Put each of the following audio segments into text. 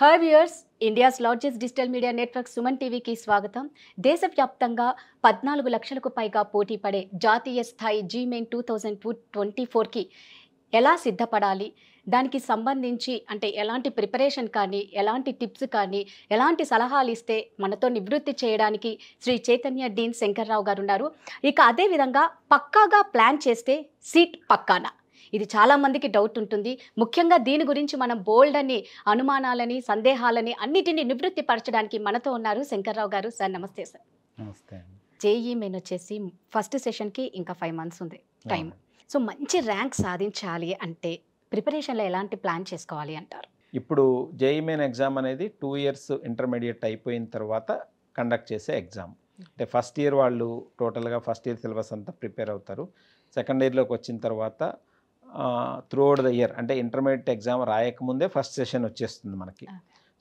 Hi viewers India's largest digital media network Suman టీవీకి స్వాగతం దేశవ్యాప్తంగా పద్నాలుగు లక్షలకు పైగా పోటీ పడే జాతీయ స్థాయి జీమెయిన్ టూ థౌజండ్ ట్వంటీ ఫోర్కి ఎలా సిద్ధపడాలి దానికి సంబంధించి అంటే ఎలాంటి ప్రిపరేషన్ కానీ ఎలాంటి టిప్స్ కానీ ఎలాంటి సలహాలు ఇస్తే మనతో నివృత్తి చేయడానికి శ్రీ చైతన్య డీన్ శంకర్రావు గారు ఉన్నారు ఇక అదేవిధంగా పక్కాగా ప్లాన్ చేస్తే సీట్ పక్కానా ఇది చాలామందికి డౌట్ ఉంటుంది ముఖ్యంగా దీని గురించి మనం బోల్డ్ అని అనుమానాలని సందేహాలని అన్నిటిని నివృత్తి పరచడానికి మనతో ఉన్నారు శంకర్రావు గారు సార్ నమస్తే సార్ నమస్తే జేఈ మెయిన్ వచ్చేసి ఫస్ట్ సెషన్కి ఇంకా ఫైవ్ మంత్స్ ఉంది టైం సో మంచి ర్యాంక్ సాధించాలి అంటే ప్రిపరేషన్లో ఎలాంటి ప్లాన్ చేసుకోవాలి అంటారు ఇప్పుడు జేఈ మెయిన్ ఎగ్జామ్ అనేది టూ ఇయర్స్ ఇంటర్మీడియట్ అయిపోయిన తర్వాత కండక్ట్ చేసే ఎగ్జామ్ అంటే ఫస్ట్ ఇయర్ వాళ్ళు టోటల్గా ఫస్ట్ ఇయర్ సిలబస్ అంతా ప్రిపేర్ అవుతారు సెకండ్ ఇయర్లోకి వచ్చిన తర్వాత త్రూఅవుట్ ద ఇయర్ అంటే ఇంటర్మీడియట్ ఎగ్జామ్ రాయకముందే ఫస్ట్ సెషన్ వచ్చేస్తుంది మనకి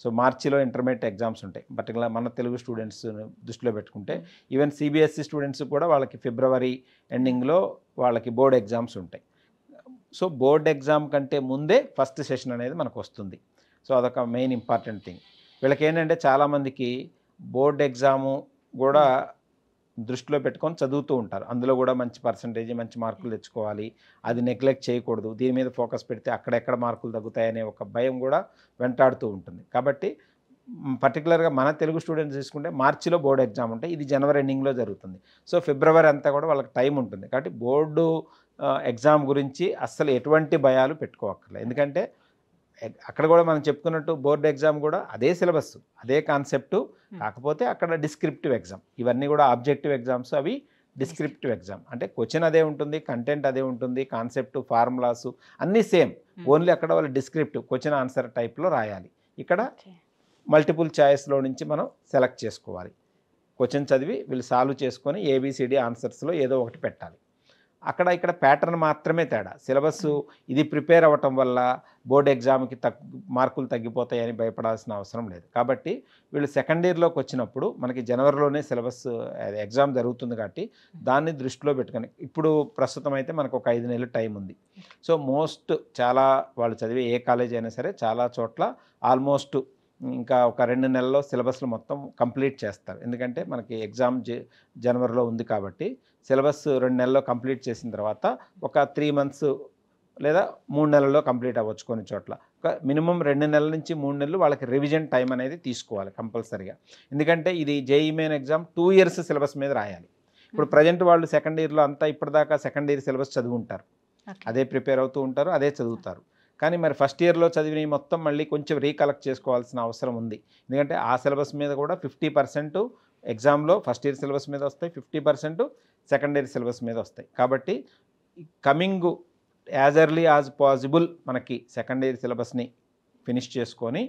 సో మార్చిలో ఇంటర్మీడియట్ ఎగ్జామ్స్ ఉంటాయి పర్టికులర్ మన తెలుగు స్టూడెంట్స్ దృష్టిలో పెట్టుకుంటే ఈవెన్ సిబిఎస్ఈ స్టూడెంట్స్ కూడా వాళ్ళకి ఫిబ్రవరి ఎండింగ్లో వాళ్ళకి బోర్డ్ ఎగ్జామ్స్ ఉంటాయి సో బోర్డ్ ఎగ్జామ్ కంటే ముందే ఫస్ట్ సెషన్ అనేది మనకు వస్తుంది సో అదొక మెయిన్ ఇంపార్టెంట్ థింగ్ వీళ్ళకి ఏంటంటే చాలామందికి బోర్డ్ ఎగ్జాము కూడా hmm. దృష్టిలో పెట్టుకొని చదువుతూ ఉంటారు అందులో కూడా మంచి పర్సంటేజ్ మంచి మార్కులు తెచ్చుకోవాలి అది నెగ్లెక్ట్ చేయకూడదు దీని మీద ఫోకస్ పెడితే అక్కడెక్కడ మార్కులు తగ్గుతాయనే ఒక భయం కూడా వెంటాడుతూ ఉంటుంది కాబట్టి పర్టికులర్గా మన తెలుగు స్టూడెంట్స్ తీసుకుంటే మార్చిలో బోర్డు ఎగ్జామ్ ఉంటాయి ఇది జనవరి ఎండింగ్లో జరుగుతుంది సో ఫిబ్రవరి అంతా కూడా వాళ్ళకి టైం ఉంటుంది కాబట్టి బోర్డు ఎగ్జామ్ గురించి అస్సలు ఎటువంటి భయాలు పెట్టుకోవక్కర్లేదు ఎందుకంటే అక్కడ కూడా మనం చెప్పుకున్నట్టు బోర్డు ఎగ్జామ్ కూడా అదే సిలబస్ అదే కాన్సెప్ట్ కాకపోతే అక్కడ డిస్క్రిప్టివ్ ఎగ్జామ్ ఇవన్నీ కూడా ఆబ్జెక్టివ్ ఎగ్జామ్స్ అవి డిస్క్రిప్టివ్ ఎగ్జామ్ అంటే క్వశ్చన్ అదే ఉంటుంది కంటెంట్ అదే ఉంటుంది కాన్సెప్ట్ ఫార్ములాస్ అన్నీ సేమ్ ఓన్లీ అక్కడ వాళ్ళు డిస్క్రిప్టివ్ క్వశ్చన్ ఆన్సర్ టైప్లో రాయాలి ఇక్కడ మల్టిపుల్ ఛాయిస్లో నుంచి మనం సెలెక్ట్ చేసుకోవాలి క్వశ్చన్ చదివి వీళ్ళు సాల్వ్ చేసుకొని ఏబిసిడి ఆన్సర్స్లో ఏదో ఒకటి పెట్టాలి అక్కడ ఇక్కడ ప్యాటర్న్ మాత్రమే తేడా సిలబస్ ఇది ప్రిపేర్ అవ్వటం వల్ల బోర్డ్ ఎగ్జామ్కి తగ్గు మార్కులు తగ్గిపోతాయని భయపడాల్సిన అవసరం లేదు కాబట్టి వీళ్ళు సెకండ్ ఇయర్లోకి వచ్చినప్పుడు మనకి జనవరిలోనే సిలబస్ ఎగ్జామ్ జరుగుతుంది కాబట్టి దాన్ని దృష్టిలో పెట్టుకొని ఇప్పుడు ప్రస్తుతం అయితే మనకు ఒక ఐదు నెలలు టైం ఉంది సో మోస్ట్ చాలా వాళ్ళు చదివే ఏ కాలేజ్ అయినా సరే చాలా చోట్ల ఆల్మోస్ట్ ఇంకా ఒక రెండు నెలల్లో సిలబస్లు మొత్తం కంప్లీట్ చేస్తారు ఎందుకంటే మనకి ఎగ్జామ్ జనవరిలో ఉంది కాబట్టి సిలబస్ రెండు నెలల్లో కంప్లీట్ చేసిన తర్వాత ఒక త్రీ మంత్స్ లేదా మూడు నెలల్లో కంప్లీట్ అవ్వచ్చు కొన్ని చోట్ల ఒక మినిమం రెండు నెలల నుంచి మూడు నెలలు వాళ్ళకి రివిజన్ టైం అనేది తీసుకోవాలి కంపల్సరీగా ఎందుకంటే ఇది JEE main exam two years syllabus మీద రాయాలి ఇప్పుడు ప్రజెంట్ వాళ్ళు సెకండ్ ఇయర్లో అంతా ఇప్పటిదాకా సెకండ్ ఇయర్ సిలబస్ చదువుంటారు అదే ప్రిపేర్ అవుతూ ఉంటారు అదే చదువుతారు కానీ మరి ఫస్ట్ ఇయర్లో చదివిన మొత్తం మళ్ళీ కొంచెం రీకలెక్ట్ చేసుకోవాల్సిన అవసరం ఉంది ఎందుకంటే ఆ సిలబస్ మీద కూడా ఫిఫ్టీ పర్సెంట్ ఎగ్జామ్లో ఫస్ట్ ఇయర్ సిలబస్ మీద వస్తాయి fifty percent second year syllabus మీద వస్తాయి కాబట్టి coming as early as possible మనకి సెకండ్ ఇయర్ సిలబస్ని ఫినిష్ చేసుకొని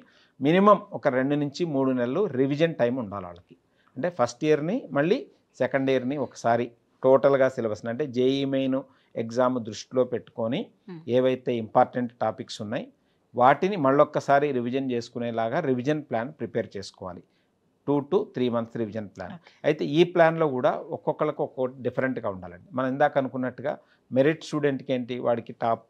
మినిమం ఒక రెండు నుంచి మూడు నెలలు రివిజన్ టైం ఉండాలి వాళ్ళకి అంటే ఫస్ట్ ఇయర్ని మళ్ళీ సెకండ్ ఇయర్ని ఒకసారి టోటల్గా సిలబస్ని అంటే జేఈ మెయిన్ e ఎగ్జామ్ దృష్టిలో పెట్టుకొని hmm. ఏవైతే ఇంపార్టెంట్ టాపిక్స్ ఉన్నాయి వాటిని మళ్ళొక్కసారి రివిజన్ చేసుకునేలాగా రివిజన్ ప్లాన్ ప్రిపేర్ చేసుకోవాలి two to three months revision plan అయితే ఈ ప్లాన్లో కూడా ఒక్కొక్కరికి ఒక్కొక్కటి డిఫరెంట్గా ఉండాలండి మనం ఇందాక అనుకున్నట్టుగా మెరిట్ స్టూడెంట్కి ఏంటి వాడికి టాప్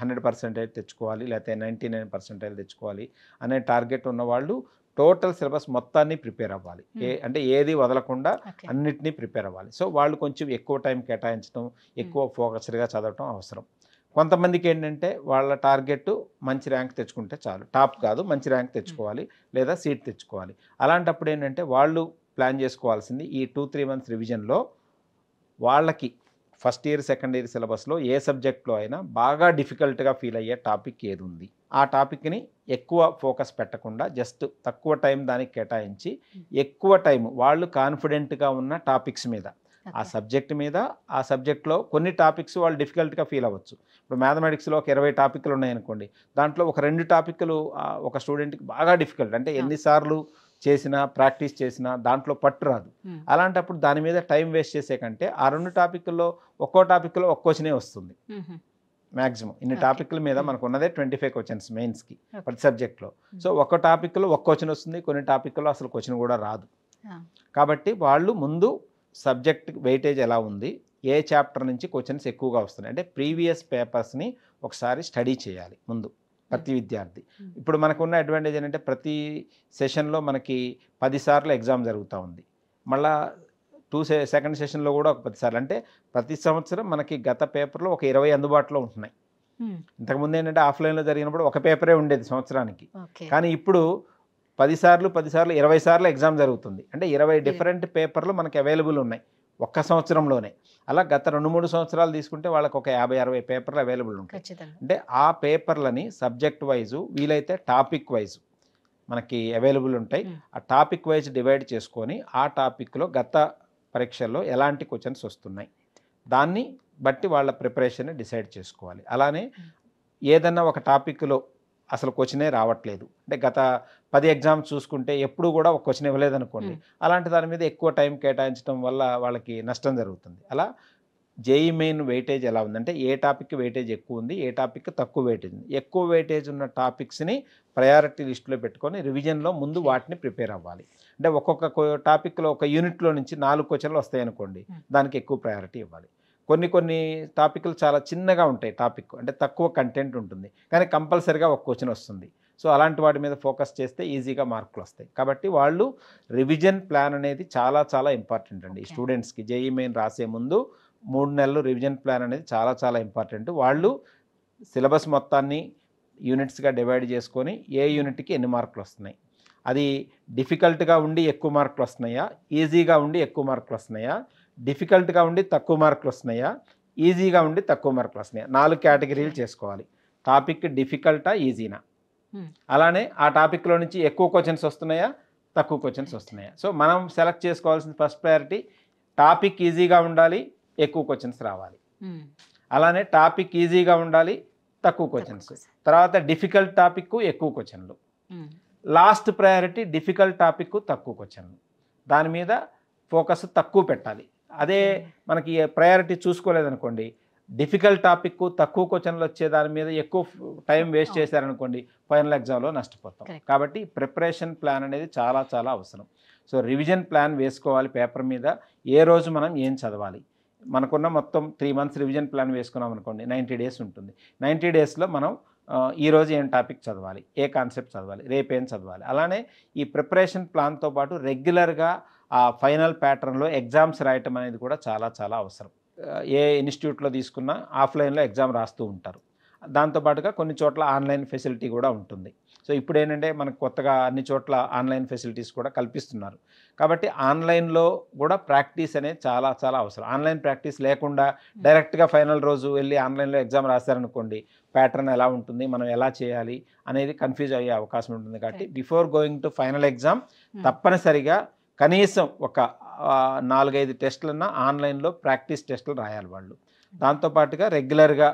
హండ్రెడ్ పర్సెంటేజ్ తెచ్చుకోవాలి లేకపోతే నైంటీ నైన్ పర్సెంటేజ్ తెచ్చుకోవాలి అనే టార్గెట్ ఉన్నవాళ్ళు టోటల్ సిలబస్ మొత్తాన్ని ప్రిపేర్ అవ్వాలి ఏ hmm. అంటే ఏది వదలకుండా అన్నిటినీ ప్రిపేర్ అవ్వాలి సో వాళ్ళు కొంచెం ఎక్కువ టైం కేటాయించడం ఎక్కువ hmm. ఫోకస్డ్గా చదవటం అవసరం కొంతమందికి ఏంటంటే వాళ్ళ టార్గెట్ మంచి ర్యాంక్ తెచ్చుకుంటే చాలు టాప్ కాదు మంచి ర్యాంక్ hmm. తెచ్చుకోవాలి లేదా సీట్ తెచ్చుకోవాలి అలాంటప్పుడు ఏంటంటే వాళ్ళు ప్లాన్ చేసుకోవాల్సింది ఈ టూ త్రీ మంత్స్ రివిజన్లో వాళ్ళకి ఫస్ట్ ఇయర్ సెకండ్ ఇయర్ సిలబస్లో ఏ సబ్జెక్ట్లో అయినా బాగా డిఫికల్ట్గా ఫీల్ అయ్యే టాపిక్ ఏది ఉంది ఆ టాపిక్ని ఎక్కువ ఫోకస్ పెట్టకుండా జస్ట్ తక్కువ టైం దానికి కేటాయించి ఎక్కువ టైం వాళ్ళు కాన్ఫిడెంట్గా ఉన్న టాపిక్స్ మీద ఆ సబ్జెక్ట్ మీద ఆ సబ్జెక్ట్లో కొన్ని టాపిక్స్ వాళ్ళు డిఫికల్ట్గా ఫీల్ అవ్వచ్చు ఇప్పుడు మ్యాథమెటిక్స్లో ఒక ఇరవై టాపిక్లు ఉన్నాయనుకోండి దాంట్లో ఒక రెండు టాపిక్లు ఒక స్టూడెంట్కి బాగా డిఫికల్ట్ అంటే ఎన్నిసార్లు చేసినా ప్రాక్టీస్ చేసినా దాంట్లో పట్టు రాదు అలాంటప్పుడు దాని మీద టైం వేస్ట్ చేసే కంటే ఆ రెండు టాపిక్లో ఒక్కో టాపిక్లో ఒక్కోచనే వస్తుంది మ్యాక్సిమం ఇన్ని టాపిక్ల మీద మనకు ఉన్నదే ట్వంటీ ఫైవ్ క్వశ్చన్స్ మెయిన్స్కి ప్రతి సబ్జెక్ట్లో సో ఒక్క టాపిక్లో ఒక్క క్వశ్చన్ వస్తుంది కొన్ని టాపిక్లో అసలు క్వశ్చన్ కూడా రాదు కాబట్టి వాళ్ళు ముందు సబ్జెక్ట్ వెయిటేజ్ ఎలా ఉంది ఏ చాప్టర్ నుంచి క్వశ్చన్స్ ఎక్కువగా వస్తున్నాయి అంటే ప్రీవియస్ పేపర్స్ని ఒకసారి స్టడీ చేయాలి ముందు ప్రతి hmm. విద్యార్థి hmm. ఇప్పుడు మనకున్న అడ్వాంటేజ్ ఏంటంటే ప్రతి సెషన్లో మనకి పదిసార్లు ఎగ్జామ్ జరుగుతూ ఉంది మళ్ళా టూ సె సెకండ్ సెషన్లో కూడా ఒక పదిసార్లు అంటే ప్రతి సంవత్సరం మనకి గత పేపర్లో ఒక ఇరవై అందుబాటులో ఉంటున్నాయి hmm. ఇంతకుముందు ఏంటంటే ఆఫ్లైన్లో జరిగినప్పుడు ఒక పేపరే ఉండేది సంవత్సరానికి కానీ ఇప్పుడు పదిసార్లు పదిసార్లు ఇరవై సార్లు ఎగ్జామ్ జరుగుతుంది అంటే ఇరవై డిఫరెంట్ పేపర్లు మనకి అవైలబుల్ ఉన్నాయి ఒక్క సంవత్సరంలోనే అలా గత రెండు మూడు సంవత్సరాలు తీసుకుంటే వాళ్ళకి ఒక యాభై అరవై పేపర్లు అవైలబుల్ ఉంటాయి అంటే ఆ పేపర్లని సబ్జెక్ట్ వైజు వీలైతే టాపిక్ వైజు మనకి అవైలబుల్ ఉంటాయి ఆ టాపిక్ వైజ్ డివైడ్ చేసుకొని ఆ టాపిక్లో గత పరీక్షల్లో ఎలాంటి క్వశ్చన్స్ వస్తున్నాయి దాన్ని బట్టి వాళ్ళ ప్రిపరేషన్ డిసైడ్ చేసుకోవాలి అలానే ఏదన్నా ఒక టాపిక్లో అసలు క్వశ్చనే రావట్లేదు అంటే గత పది ఎగ్జామ్ చూసుకుంటే ఎప్పుడు కూడా ఒక క్వశ్చన్ ఇవ్వలేదనుకోండి అలాంటి దాని మీద ఎక్కువ టైం కేటాయించడం వల్ల వాళ్ళకి నష్టం జరుగుతుంది అలా జేఈ మెయిన్ వెయిటేజ్ ఎలా ఉందంటే ఏ టాపిక్ వెయిటేజ్ ఎక్కువ ఉంది ఏ టాపిక్ తక్కువ వెయిటేజ్ ఉంది ఎక్కువ వెయిటేజ్ ఉన్న టాపిక్స్ని ప్రయారిటీ లిస్టులో పెట్టుకొని రివిజన్లో ముందు వాటిని ప్రిపేర్ అవ్వాలి అంటే ఒక్కొక్క టాపిక్లో ఒక యూనిట్లో నుంచి నాలుగు క్వశ్చన్లు వస్తాయనుకోండి దానికి ఎక్కువ ప్రయారిటీ ఇవ్వాలి కొన్ని కొన్ని టాపిక్లు చాలా చిన్నగా ఉంటాయి టాపిక్ అంటే తక్కువ కంటెంట్ ఉంటుంది కానీ కంపల్సరిగా ఒక క్వశ్చన్ వస్తుంది సో అలాంటి వాటి మీద ఫోకస్ చేస్తే ఈజీగా మార్కులు వస్తాయి కాబట్టి వాళ్ళు రివిజన్ ప్లాన్ అనేది చాలా చాలా ఇంపార్టెంట్ అండి స్టూడెంట్స్కి జేఈ మెయిన్ రాసే ముందు మూడు నెలలు రివిజన్ ప్లాన్ అనేది చాలా చాలా ఇంపార్టెంట్ వాళ్ళు సిలబస్ మొత్తాన్ని యూనిట్స్గా డివైడ్ చేసుకొని ఏ యూనిట్కి ఎన్ని మార్కులు వస్తున్నాయి అది డిఫికల్ట్గా ఉండి ఎక్కువ మార్కులు వస్తున్నాయా ఈజీగా ఉండి ఎక్కువ మార్కులు వస్తున్నాయా డిఫికల్ట్గా ఉండి తక్కువ మార్కులు వస్తున్నాయా ఈజీగా ఉండి తక్కువ మార్కులు వస్తున్నాయా నాలుగు కేటగిరీలు చేసుకోవాలి టాపిక్ డిఫికల్టా ఈజీనా అలానే ఆ టాపిక్లో నుంచి ఎక్కువ క్వశ్చన్స్ వస్తున్నాయా తక్కువ క్వశ్చన్స్ వస్తున్నాయా సో మనం సెలెక్ట్ చేసుకోవాల్సిన ఫస్ట్ ప్రయారిటీ టాపిక్ ఈజీగా ఉండాలి ఎక్కువ క్వశ్చన్స్ రావాలి అలానే టాపిక్ ఈజీగా ఉండాలి తక్కువ క్వశ్చన్స్ తర్వాత డిఫికల్ట్ టాపిక్ ఎక్కువ క్వశ్చన్లు లాస్ట్ ప్రయారిటీ డిఫికల్ట్ టాపిక్ తక్కువ క్వశ్చన్లు దాని మీద ఫోకస్ తక్కువ పెట్టాలి అదే మనకి ప్రయారిటీ చూసుకోలేదనుకోండి డిఫికల్ట్ టాపిక్ తక్కువ క్వశ్చన్లు వచ్చే దాని మీద ఎక్కువ టైం వేస్ట్ చేశారనుకోండి ఫైనల్ ఎగ్జామ్లో నష్టపోతాం కాబట్టి ప్రిపరేషన్ ప్లాన్ అనేది చాలా చాలా అవసరం సో రివిజన్ ప్లాన్ వేసుకోవాలి పేపర్ మీద ఏ రోజు మనం ఏం చదవాలి మనకున్న మొత్తం త్రీ మంత్స్ రివిజన్ ప్లాన్ వేసుకున్నాం అనుకోండి నైంటీ డేస్ ఉంటుంది నైంటీ డేస్లో మనం ఈరోజు ఏం టాపిక్ చదవాలి ఏ కాన్సెప్ట్ చదవాలి రేపేం చదవాలి అలానే ఈ ప్రిపరేషన్ ప్లాన్తో పాటు రెగ్యులర్గా ఆ ఫైనల్ ప్యాటర్న్లో ఎగ్జామ్స్ రాయటం అనేది కూడా చాలా చాలా అవసరం ఏ ఇన్స్టిట్యూట్లో తీసుకున్నా ఆఫ్లైన్లో ఎగ్జామ్ రాస్తూ ఉంటారు దాంతోపాటుగా కొన్ని చోట్ల ఆన్లైన్ ఫెసిలిటీ కూడా ఉంటుంది సో ఇప్పుడు ఏంటంటే మనకు కొత్తగా అన్ని చోట్ల ఆన్లైన్ ఫెసిలిటీస్ కూడా కల్పిస్తున్నారు కాబట్టి ఆన్లైన్లో కూడా ప్రాక్టీస్ అనేది చాలా చాలా అవసరం ఆన్లైన్ ప్రాక్టీస్ లేకుండా డైరెక్ట్గా ఫైనల్ రోజు వెళ్ళి ఆన్లైన్లో ఎగ్జామ్ రాశారనుకోండి ప్యాటర్న్ ఎలా ఉంటుంది మనం ఎలా చేయాలి అనేది కన్ఫ్యూజ్ అయ్యే అవకాశం ఉంటుంది కాబట్టి before going to final exam తప్పనిసరిగా కనీసం ఒక నాలుగైదు టెస్టులన్నా ఆన్లైన్లో ప్రాక్టీస్ టెస్టులు రాయాలి వాళ్ళు దాంతోపాటుగా రెగ్యులర్గా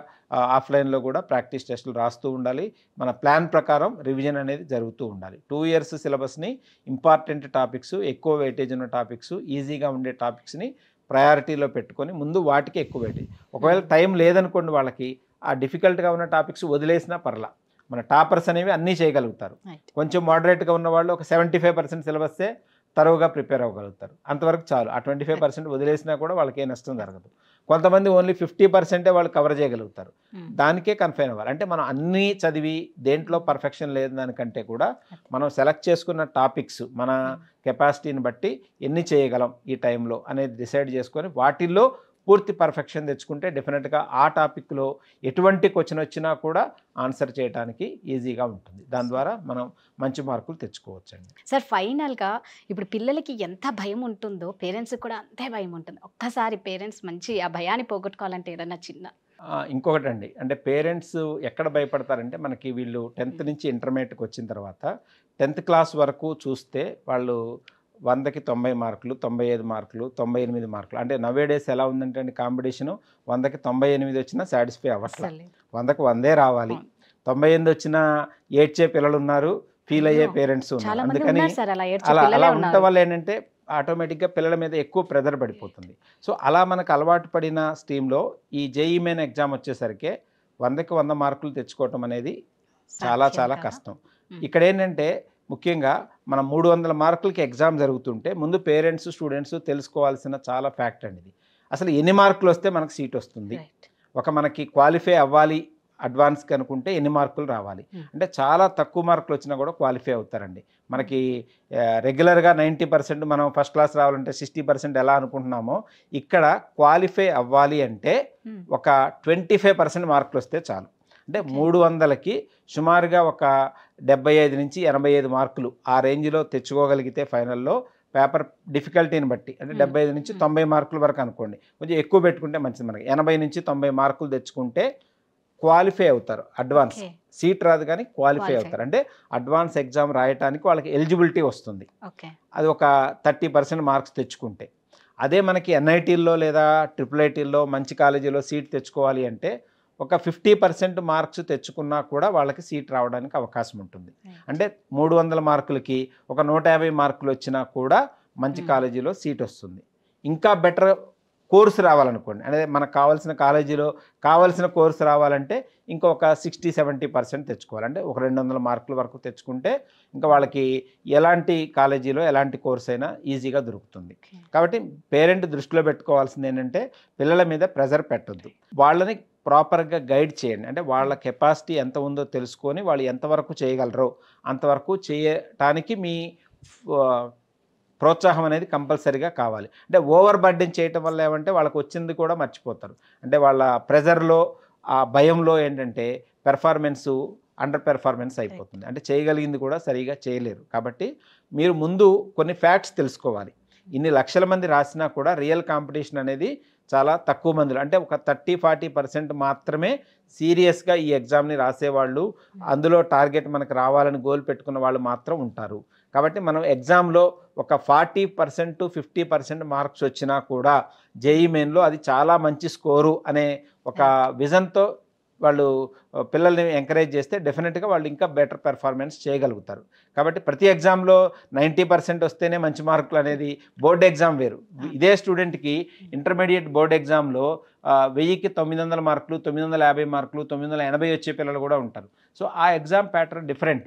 ఆఫ్లైన్లో కూడా ప్రాక్టీస్ టెస్టులు రాస్తూ ఉండాలి మన ప్లాన్ ప్రకారం రివిజన్ అనేది జరుగుతూ ఉండాలి టూ ఇయర్స్ సిలబస్ని ఇంపార్టెంట్ టాపిక్స్ ఎక్కువ వెయిటేజ్ ఉన్న టాపిక్స్ ఈజీగా ఉండే టాపిక్స్ని ప్రయారిటీలో పెట్టుకొని ముందు వాటికి ఎక్కువ వెయిటేజ్ ఒకవేళ టైం లేదనుకోండి వాళ్ళకి ఆ డిఫికల్ట్గా ఉన్న టాపిక్స్ వదిలేసినా పర్లా మన టాపర్స్ అనేవి అన్నీ చేయగలుగుతారు కొంచెం మోడరేట్గా ఉన్న వాళ్ళు ఒక సెవెంటీ ఫైవ్ పర్సెంట్ సిలబస్సే తరువుగా ప్రిపేర్ అవ్వగలుగుతారు అంతవరకు చాలు ఆ ట్వంటీ ఫైవ్ పర్సెంట్ వదిలేసినా కూడా వాళ్ళకి ఏ నష్టం జరగదు కొంతమంది ఓన్లీ ఫిఫ్టీ పర్సెంటే వాళ్ళు కవర్ చేయగలుగుతారు దానికే కన్ఫైన్ అవ్వాలి అంటే మనం అన్నీ చదివి దేంట్లో పర్ఫెక్షన్ లేదు దానికంటే కూడా మనం సెలెక్ట్ చేసుకున్న టాపిక్స్ మన కెపాసిటీని బట్టి ఎన్ని చేయగలం ఈ టైంలో అనేది డిసైడ్ చేసుకొని వాటిల్లో పూర్తి పర్ఫెక్షన్ తెచ్చుకుంటే డెఫినెట్గా ఆ టాపిక్లో ఎటువంటి క్వశ్చన్ వచ్చినా కూడా ఆన్సర్ చేయడానికి ఈజీగా ఉంటుంది దాని ద్వారా మనం మంచి మార్కులు తెచ్చుకోవచ్చండి సార్ ఫైనల్గా ఇప్పుడు పిల్లలకి ఎంత భయం ఉంటుందో పేరెంట్స్కి కూడా అంతే భయం ఉంటుంది ఒక్కసారి పేరెంట్స్ మంచి ఆ భయాన్ని పోగొట్టుకోవాలంటే ఏదైనా చిన్న ఇంకొకటండి అంటే పేరెంట్స్ ఎక్కడ భయపడతారంటే మనకి వీళ్ళు టెన్త్ hmm. నుంచి ఇంటర్మీడియట్కి వచ్చిన తర్వాత టెన్త్ క్లాస్ వరకు చూస్తే వాళ్ళు వందకి తొంభై మార్కులు తొంభై ఐదు మార్కులు తొంభై ఎనిమిది మార్కులు అంటే నవ్వే డేస్ ఎలా ఉందంటే అండి కాంపిటీషను వందకి తొంభై ఎనిమిది వచ్చినా సాటిస్ఫై అవ్వట్లేదు వందకు వందే రావాలి తొంభై ఎనిమిది వచ్చినా ఏడ్చే పిల్లలు ఉన్నారు ఫీల్ అయ్యే పేరెంట్స్ ఉన్నారు అందుకని అలా అలా ఉండటం వల్ల ఏంటంటే ఆటోమేటిక్గా పిల్లల మీద ఎక్కువ ప్రెజర్ పడిపోతుంది సో అలా మనకు అలవాటు పడిన స్ట్రీమ్లో ఈ జేఈ మెయిన్ ఎగ్జామ్ వచ్చేసరికి వందకి వంద మార్కులు తెచ్చుకోవటం అనేది చాలా చాలా కష్టం ఇక్కడ ఏంటంటే ముఖ్యంగా మన మూడు వందల మార్కులకి ఎగ్జామ్ జరుగుతుంటే ముందు పేరెంట్స్ స్టూడెంట్స్ తెలుసుకోవాల్సిన చాలా ఫ్యాక్ట్ అండి ఇది అసలు ఎన్ని మార్కులు వస్తే మనకు సీట్ వస్తుంది ఒక మనకి క్వాలిఫై అవ్వాలి అడ్వాన్స్ కనుకుంటే ఎన్ని మార్కులు రావాలి hmm. అంటే చాలా తక్కువ మార్కులు వచ్చినా కూడా క్వాలిఫై అవుతారండి మనకి రెగ్యులర్గా నైంటీ పర్సెంట్ మనం ఫస్ట్ క్లాస్ రావాలంటే సిక్స్టీ పర్సెంట్ ఎలా అనుకుంటున్నామో ఇక్కడ క్వాలిఫై అవ్వాలి అంటే hmm. ఒక ట్వంటీ ఫైవ్ పర్సెంట్ మార్కులు వస్తే చాలు అంటే మూడు వందలకి సుమారుగా ఒక డెబ్బై ఐదు నుంచి ఎనభై ఐదు మార్కులు ఆ రేంజ్లో తెచ్చుకోగలిగితే ఫైనల్లో పేపర్ డిఫికల్టీని బట్టి అంటే డెబ్బై ఐదు నుంచి తొంభై మార్కుల వరకు అనుకోండి కొంచెం ఎక్కువ పెట్టుకుంటే మంచిది మనకి ఎనభై నుంచి తొంభై మార్కులు తెచ్చుకుంటే క్వాలిఫై అవుతారు అడ్వాన్స్ సీట్ రాదు కానీ క్వాలిఫై అవుతారు అంటే అడ్వాన్స్ ఎగ్జామ్ రాయటానికి వాళ్ళకి ఎలిజిబిలిటీ వస్తుంది అది ఒక థర్టీ పర్సెంట్ మార్క్స్ తెచ్చుకుంటే అదే మనకి ఎన్ఐటీల్లో లేదా ట్రిపుల్ ఐటీల్లో మంచి కాలేజీలో సీట్ తెచ్చుకోవాలి అంటే ఒక ఫిఫ్టీ పర్సెంట్ మార్క్స్ తెచ్చుకున్నా కూడా వాళ్ళకి సీట్ రావడానికి అవకాశం ఉంటుంది అంటే మూడు వందల మార్కులకి ఒక నూట యాభై మార్కులు వచ్చినా కూడా మంచి hmm. కాలేజీలో సీట్ వస్తుంది ఇంకా బెటర్ కోర్సు రావాలనుకోండి అంటే మనకు కావాల్సిన కాలేజీలో కావాల్సిన కోర్సు రావాలంటే ఇంకొక సిక్స్టీ సెవెంటీ పర్సెంట్ తెచ్చుకోవాలి అంటే ఒక రెండు వందల మార్కుల వరకు తెచ్చుకుంటే ఇంకా వాళ్ళకి ఎలాంటి కాలేజీలో ఎలాంటి కోర్స్ అయినా ఈజీగా దొరుకుతుంది కాబట్టి పేరెంట్ దృష్టిలో పెట్టుకోవాల్సింది ఏంటంటే పిల్లల మీద ప్రెజర్ పెట్టద్దు వాళ్ళని ప్రాపర్గా గైడ్ చేయండి అంటే వాళ్ళ కెపాసిటీ ఎంత ఉందో తెలుసుకొని వాళ్ళు ఎంతవరకు చేయగలరు అంతవరకు చేయటానికి మీ ప్రోత్సాహం అనేది కంపల్సరీగా కావాలి అంటే ఓవర్ బర్డెన్ చేయటం వల్ల ఏమంటే వాళ్ళకి వచ్చింది కూడా మర్చిపోతారు అంటే వాళ్ళ ప్రెజర్లో ఆ భయంలో ఏంటంటే పెర్ఫార్మెన్సు అండర్ పెర్ఫార్మెన్స్ అయిపోతుంది అంటే చేయగలిగింది కూడా సరిగా చేయలేరు కాబట్టి మీరు ముందు కొన్ని ఫ్యాక్ట్స్ తెలుసుకోవాలి hmm. ఇన్ని లక్షల మంది రాసినా కూడా రియల్ కాంపిటీషన్ అనేది చాలా తక్కువ మందిలో అంటే ఒక థర్టీ ఫార్టీ పర్సెంట్ మాత్రమే సీరియస్గా ఈ ఎగ్జామ్ని రాసేవాళ్ళు అందులో టార్గెట్ మనకు రావాలని గోల్ పెట్టుకున్న వాళ్ళు మాత్రం ఉంటారు కాబట్టి మనం ఎగ్జామ్లో ఒక forty percent to fifty percent marks వచ్చినా కూడా జేఈ మెయిన్లో అది చాలా మంచి స్కోరు అనే ఒక విజన్తో వాళ్ళు పిల్లల్ని ఎంకరేజ్ చేస్తే డెఫినెట్గా వాళ్ళు ఇంకా బెటర్ పెర్ఫార్మెన్స్ చేయగలుగుతారు కాబట్టి ప్రతి ఎగ్జామ్లో నైంటీ పర్సెంట్ వస్తేనే మంచి మార్కులు అనేది బోర్డు ఎగ్జామ్ వేరు ఇదే స్టూడెంట్కి ఇంటర్మీడియట్ బోర్డు ఎగ్జామ్లో వెయ్యికి తొమ్మిది వందల మార్కులు తొమ్మిది వందల యాభై మార్కులు తొమ్మిది వందల ఎనభై వచ్చే పిల్లలు కూడా ఉంటారు సో ఆ ఎగ్జామ్ ప్యాటర్న్ డిఫరెంట్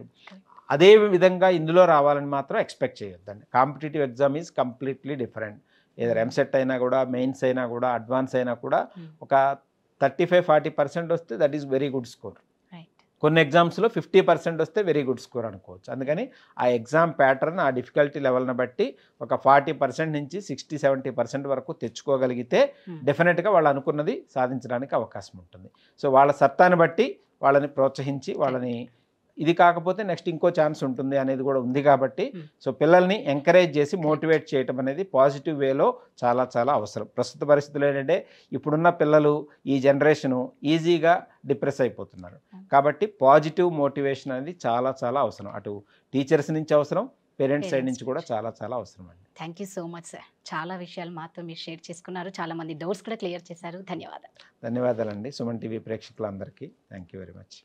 అదే విధంగా ఇందులో రావాలని మాత్రం ఎక్స్పెక్ట్ చేయొద్దండి competitive exam is completely different ఏదైనా ఎంసెట్ అయినా కూడా మెయిన్స్ అయినా కూడా అడ్వాన్స్ అయినా కూడా ఒక థర్టీ ఫైవ్ ఫార్టీ పర్సెంట్ వస్తే that is very good score కొన్ని ఎగ్జామ్స్లో ఫిఫ్టీ పర్సెంట్ వస్తే వెరీ గుడ్ స్కోర్ అనుకోవచ్చు అందుకని ఆ ఎగ్జామ్ ప్యాటర్న్ ఆ డిఫికల్టీ లెవెల్ని బట్టి ఒక ఫార్టీ పర్సెంట్ నుంచి సిక్స్టీ సెవెంటీ పర్సెంట్ వరకు తెచ్చుకోగలిగితే డెఫినెట్గా hmm. వాళ్ళు అనుకున్నది సాధించడానికి అవకాశం ఉంటుంది సో వాళ్ళ సత్తాన్ని బట్టి వాళ్ళని ప్రోత్సహించి వాళ్ళని ఇది కాకపోతే నెక్స్ట్ ఇంకో ఛాన్స్ ఉంటుంది అనేది కూడా ఉంది కాబట్టి hmm. సో పిల్లల్ని ఎంకరేజ్ చేసి మోటివేట్ చేయటం అనేది పాజిటివ్ వేలో చాలా చాలా అవసరం ప్రస్తుత పరిస్థితులు ఏంటంటే ఇప్పుడున్న పిల్లలు ఈ జనరేషను ఈజీగా డిప్రెస్ అయిపోతున్నారు hmm. కాబట్టి పాజిటివ్ మోటివేషన్ అనేది చాలా చాలా అవసరం అటు టీచర్స్ నుంచి అవసరం పేరెంట్స్ సైడ్ నుంచి కూడా చాలా చాలా అవసరం అండి thank you so much sir చాలా విషయాలు మాతో మీరు షేర్ చేసుకున్నారు చాలా మంది డౌట్స్ కూడా క్లియర్ చేశారు ధన్యవాదాలు ధన్యవాదాలండి సుమన్ టీవీ ప్రేక్షకులందరికీ థ్యాంక్ యూ వెరీ మచ్